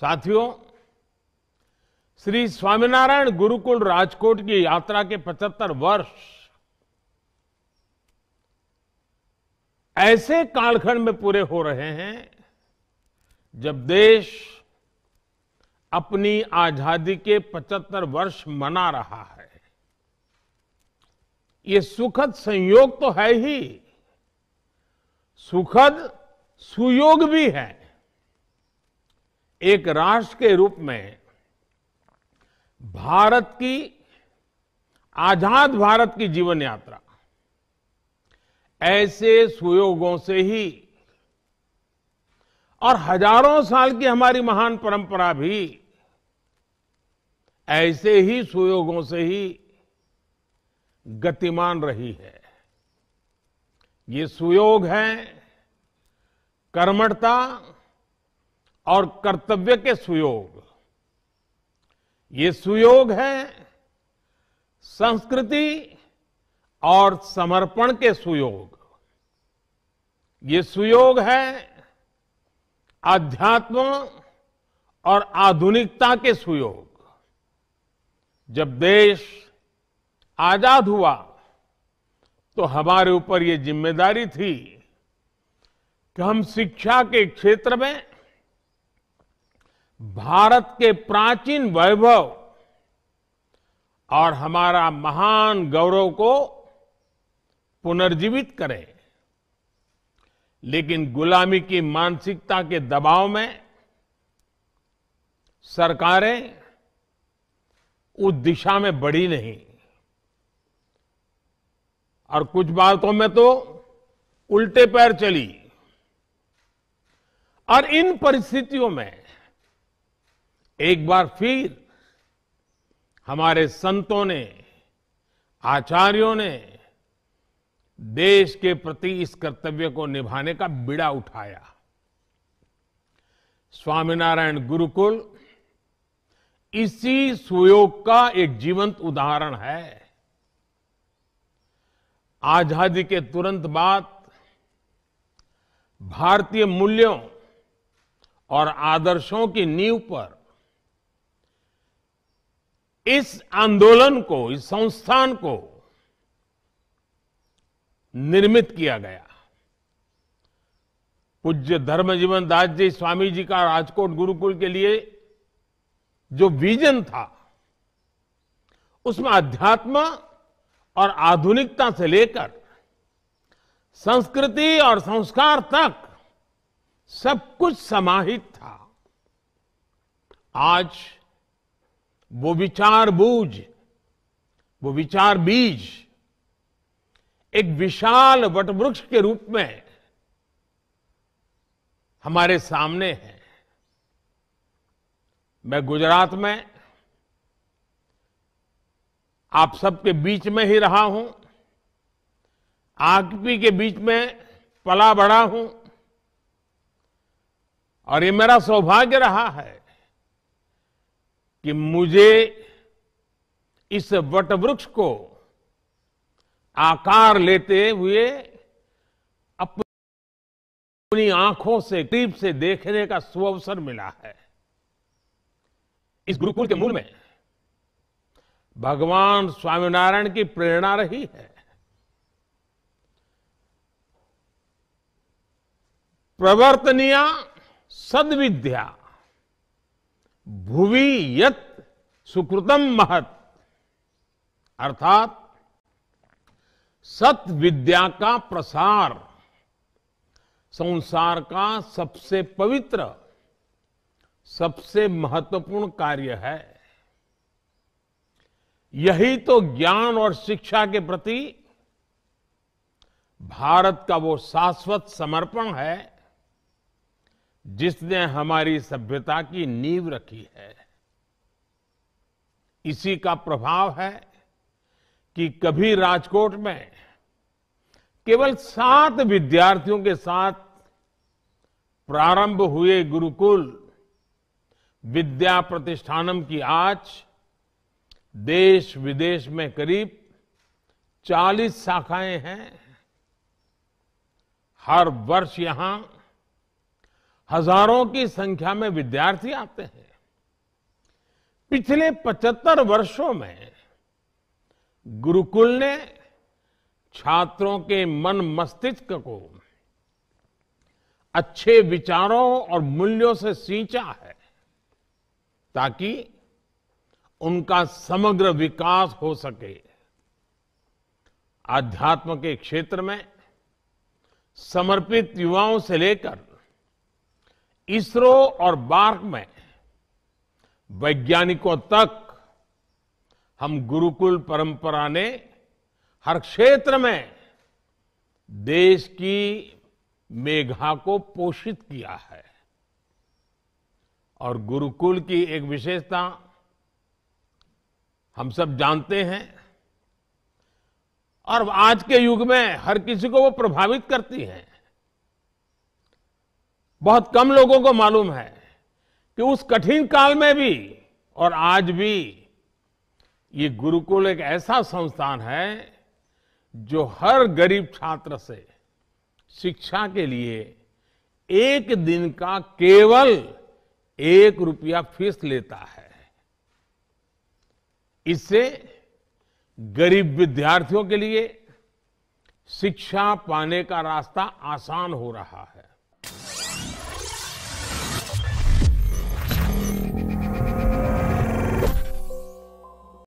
साथियों श्री स्वामीनारायण गुरुकुल राजकोट की यात्रा के 75 वर्ष ऐसे कालखंड में पूरे हो रहे हैं जब देश अपनी आजादी के 75 वर्ष मना रहा है ये सुखद संयोग तो है ही सुखद सुयोग भी है एक राष्ट्र के रूप में भारत की आजाद भारत की जीवन यात्रा ऐसे सुयोगों से ही और हजारों साल की हमारी महान परंपरा भी ऐसे ही सुयोगों से ही गतिमान रही है ये सुयोग है कर्मठता और कर्तव्य के सुयोग ये सुयोग है संस्कृति और समर्पण के सुयोग ये सुयोग है आध्यात्म और आधुनिकता के सुयोग जब देश आजाद हुआ तो हमारे ऊपर ये जिम्मेदारी थी कि हम शिक्षा के क्षेत्र में भारत के प्राचीन वैभव और हमारा महान गौरव को पुनर्जीवित करें लेकिन गुलामी की मानसिकता के दबाव में सरकारें उस दिशा में बढ़ी नहीं और कुछ बातों में तो उल्टे पैर चली और इन परिस्थितियों में एक बार फिर हमारे संतों ने आचार्यों ने देश के प्रति इस कर्तव्य को निभाने का बिड़ा उठाया स्वामीनारायण गुरुकुल इसी सुयोग का एक जीवंत उदाहरण है आजादी के तुरंत बाद भारतीय मूल्यों और आदर्शों की नींव पर इस आंदोलन को इस संस्थान को निर्मित किया गया पूज्य धर्मजीवन दास जी स्वामी जी का राजकोट गुरुकुल के लिए जो विजन था उसमें अध्यात्म और आधुनिकता से लेकर संस्कृति और संस्कार तक सब कुछ समाहित था आज वो विचार बूझ वो विचार बीज एक विशाल वटवृक्ष के रूप में हमारे सामने है मैं गुजरात में आप सबके बीच में ही रहा हूं आकपी के बीच में पला बड़ा हूं और ये मेरा सौभाग्य रहा है कि मुझे इस वटवृक्ष को आकार लेते हुए अपनी आंखों से टीप से देखने का सुअवसर मिला है इस गुरुकुल के मूल में भगवान स्वामीनारायण की प्रेरणा रही है प्रवर्तनिया सदविद्या भुवि यत सुकृतम महत अर्थात सत विद्या का प्रसार संसार का सबसे पवित्र सबसे महत्वपूर्ण कार्य है यही तो ज्ञान और शिक्षा के प्रति भारत का वो शाश्वत समर्पण है जिसने हमारी सभ्यता की नींव रखी है इसी का प्रभाव है कि कभी राजकोट में केवल सात विद्यार्थियों के साथ प्रारंभ हुए गुरुकुल विद्या प्रतिष्ठानम की आज देश विदेश में करीब 40 शाखाएं हैं हर वर्ष यहां हजारों की संख्या में विद्यार्थी आते हैं पिछले 75 वर्षों में गुरुकुल ने छात्रों के मन मस्तिष्क को अच्छे विचारों और मूल्यों से सींचा है ताकि उनका समग्र विकास हो सके आध्यात्म के क्षेत्र में समर्पित युवाओं से लेकर इसरो और बार्क में वैज्ञानिकों तक हम गुरुकुल परंपरा ने हर क्षेत्र में देश की मेघा को पोषित किया है और गुरुकुल की एक विशेषता हम सब जानते हैं और आज के युग में हर किसी को वो प्रभावित करती है बहुत कम लोगों को मालूम है कि उस कठिन काल में भी और आज भी ये गुरुकुल एक ऐसा संस्थान है जो हर गरीब छात्र से शिक्षा के लिए एक दिन का केवल एक रुपया फीस लेता है इससे गरीब विद्यार्थियों के लिए शिक्षा पाने का रास्ता आसान हो रहा है